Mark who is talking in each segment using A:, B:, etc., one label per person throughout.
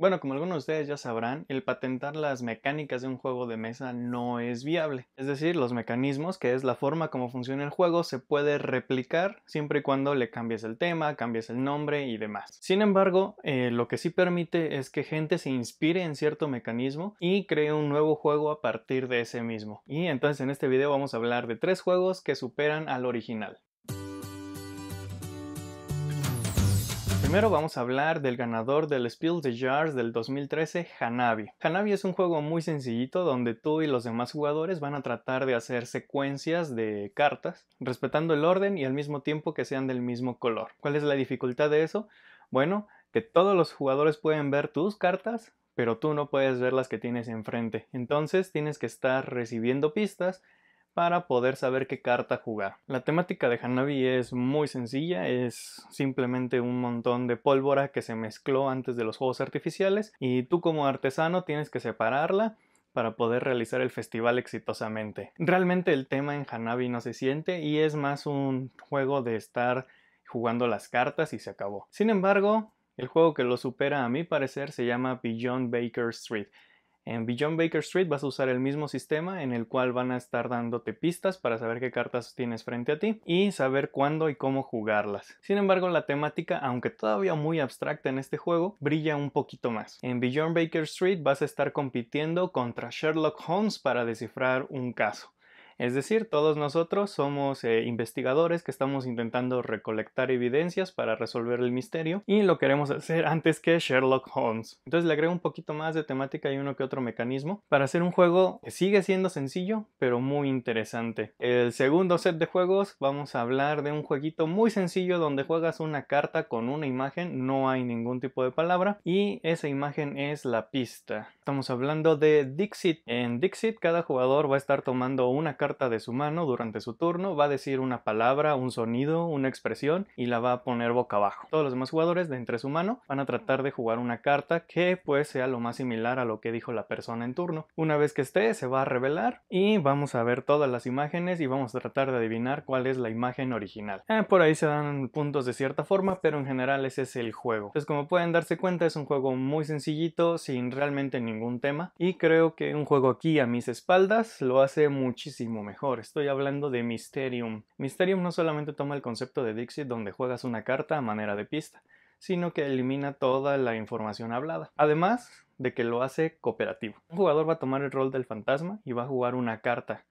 A: Bueno, como algunos de ustedes ya sabrán, el patentar las mecánicas de un juego de mesa no es viable. Es decir, los mecanismos, que es la forma como funciona el juego, se puede replicar siempre y cuando le cambies el tema, cambies el nombre y demás. Sin embargo, eh, lo que sí permite es que gente se inspire en cierto mecanismo y cree un nuevo juego a partir de ese mismo. Y entonces en este video vamos a hablar de tres juegos que superan al original. Primero vamos a hablar del ganador del Spiel the Jars del 2013, Hanabi. Hanabi es un juego muy sencillito donde tú y los demás jugadores van a tratar de hacer secuencias de cartas, respetando el orden y al mismo tiempo que sean del mismo color. ¿Cuál es la dificultad de eso? Bueno, que todos los jugadores pueden ver tus cartas, pero tú no puedes ver las que tienes enfrente. Entonces tienes que estar recibiendo pistas para poder saber qué carta jugar. La temática de Hanabi es muy sencilla, es simplemente un montón de pólvora que se mezcló antes de los juegos artificiales y tú como artesano tienes que separarla para poder realizar el festival exitosamente. Realmente el tema en Hanabi no se siente y es más un juego de estar jugando las cartas y se acabó. Sin embargo, el juego que lo supera a mi parecer se llama Beyond Baker Street. En Beyond Baker Street vas a usar el mismo sistema en el cual van a estar dándote pistas para saber qué cartas tienes frente a ti y saber cuándo y cómo jugarlas. Sin embargo, la temática, aunque todavía muy abstracta en este juego, brilla un poquito más. En Beyond Baker Street vas a estar compitiendo contra Sherlock Holmes para descifrar un caso. Es decir, todos nosotros somos eh, investigadores que estamos intentando recolectar evidencias para resolver el misterio y lo queremos hacer antes que Sherlock Holmes. Entonces le agrego un poquito más de temática y uno que otro mecanismo para hacer un juego que sigue siendo sencillo pero muy interesante. El segundo set de juegos vamos a hablar de un jueguito muy sencillo donde juegas una carta con una imagen, no hay ningún tipo de palabra y esa imagen es la pista. Estamos hablando de Dixit. En Dixit cada jugador va a estar tomando una carta de su mano durante su turno, va a decir una palabra, un sonido, una expresión y la va a poner boca abajo. Todos los demás jugadores de entre su mano van a tratar de jugar una carta que pues sea lo más similar a lo que dijo la persona en turno. Una vez que esté se va a revelar y vamos a ver todas las imágenes y vamos a tratar de adivinar cuál es la imagen original. Eh, por ahí se dan puntos de cierta forma, pero en general ese es el juego. Entonces como pueden darse cuenta es un juego muy sencillito, sin realmente ningún tema y creo que un juego aquí a mis espaldas lo hace muchísimo mejor. Estoy hablando de Mysterium. Mysterium no solamente toma el concepto de Dixit donde juegas una carta a manera de pista, sino que elimina toda la información hablada. Además de que lo hace cooperativo. Un jugador va a tomar el rol del fantasma y va a jugar una carta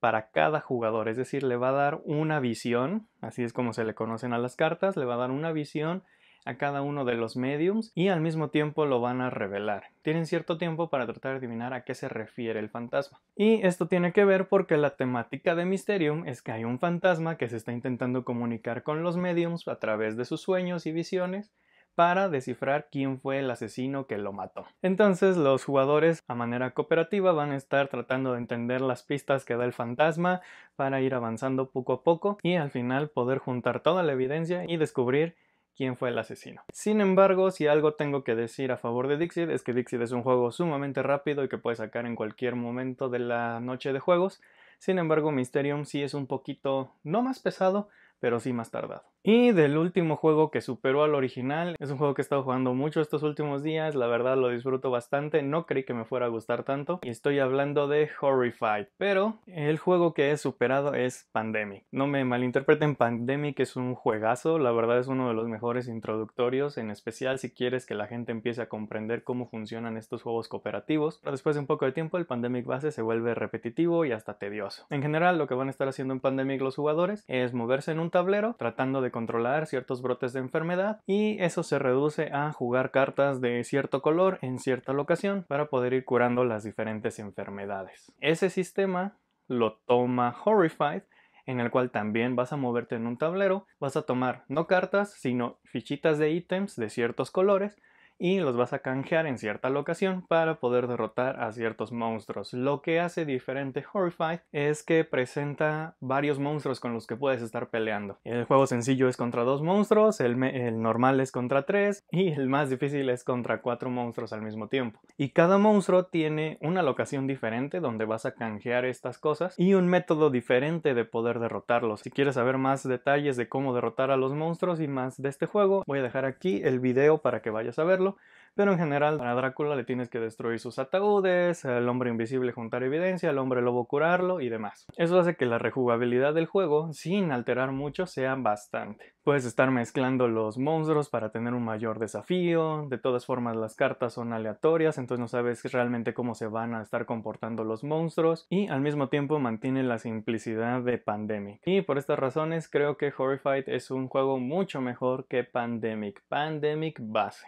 A: para cada jugador, es decir, le va a dar una visión, así es como se le conocen a las cartas, le va a dar una visión a cada uno de los mediums y al mismo tiempo lo van a revelar. Tienen cierto tiempo para tratar de adivinar a qué se refiere el fantasma. Y esto tiene que ver porque la temática de Mysterium es que hay un fantasma que se está intentando comunicar con los mediums a través de sus sueños y visiones para descifrar quién fue el asesino que lo mató. Entonces los jugadores a manera cooperativa van a estar tratando de entender las pistas que da el fantasma para ir avanzando poco a poco y al final poder juntar toda la evidencia y descubrir quién fue el asesino. Sin embargo, si algo tengo que decir a favor de Dixit es que Dixit es un juego sumamente rápido y que puede sacar en cualquier momento de la noche de juegos. Sin embargo, Mysterium sí es un poquito, no más pesado, pero sí más tardado. Y del último juego que superó al original, es un juego que he estado jugando mucho estos últimos días, la verdad lo disfruto bastante, no creí que me fuera a gustar tanto, y estoy hablando de Horrified, pero el juego que he superado es Pandemic. No me malinterpreten, Pandemic es un juegazo, la verdad es uno de los mejores introductorios, en especial si quieres que la gente empiece a comprender cómo funcionan estos juegos cooperativos, pero después de un poco de tiempo el Pandemic base se vuelve repetitivo y hasta tedioso. En general lo que van a estar haciendo en Pandemic los jugadores es moverse en un tablero tratando de controlar ciertos brotes de enfermedad y eso se reduce a jugar cartas de cierto color en cierta locación para poder ir curando las diferentes enfermedades. Ese sistema lo toma Horrified en el cual también vas a moverte en un tablero, vas a tomar no cartas, sino fichitas de ítems de ciertos colores y los vas a canjear en cierta locación para poder derrotar a ciertos monstruos. Lo que hace diferente Horrified es que presenta varios monstruos con los que puedes estar peleando. El juego sencillo es contra dos monstruos, el, el normal es contra tres y el más difícil es contra cuatro monstruos al mismo tiempo. Y cada monstruo tiene una locación diferente donde vas a canjear estas cosas y un método diferente de poder derrotarlos. Si quieres saber más detalles de cómo derrotar a los monstruos y más de este juego, voy a dejar aquí el video para que vayas a verlo pero en general a Drácula le tienes que destruir sus ataúdes, al hombre invisible juntar evidencia, al hombre lobo curarlo y demás. Eso hace que la rejugabilidad del juego, sin alterar mucho, sea bastante. Puedes estar mezclando los monstruos para tener un mayor desafío, de todas formas las cartas son aleatorias, entonces no sabes realmente cómo se van a estar comportando los monstruos y al mismo tiempo mantiene la simplicidad de Pandemic. Y por estas razones creo que Horrified es un juego mucho mejor que Pandemic, Pandemic base.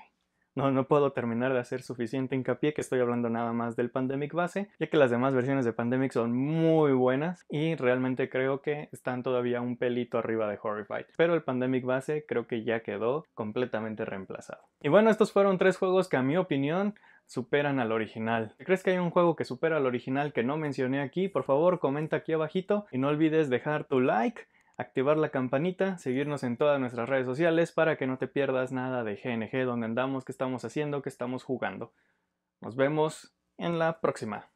A: No, no puedo terminar de hacer suficiente hincapié que estoy hablando nada más del Pandemic base, ya que las demás versiones de Pandemic son muy buenas y realmente creo que están todavía un pelito arriba de Horrified. Pero el Pandemic base creo que ya quedó completamente reemplazado. Y bueno, estos fueron tres juegos que a mi opinión superan al original. crees que hay un juego que supera al original que no mencioné aquí, por favor comenta aquí abajito y no olvides dejar tu like activar la campanita, seguirnos en todas nuestras redes sociales para que no te pierdas nada de GNG, donde andamos, qué estamos haciendo, qué estamos jugando. Nos vemos en la próxima.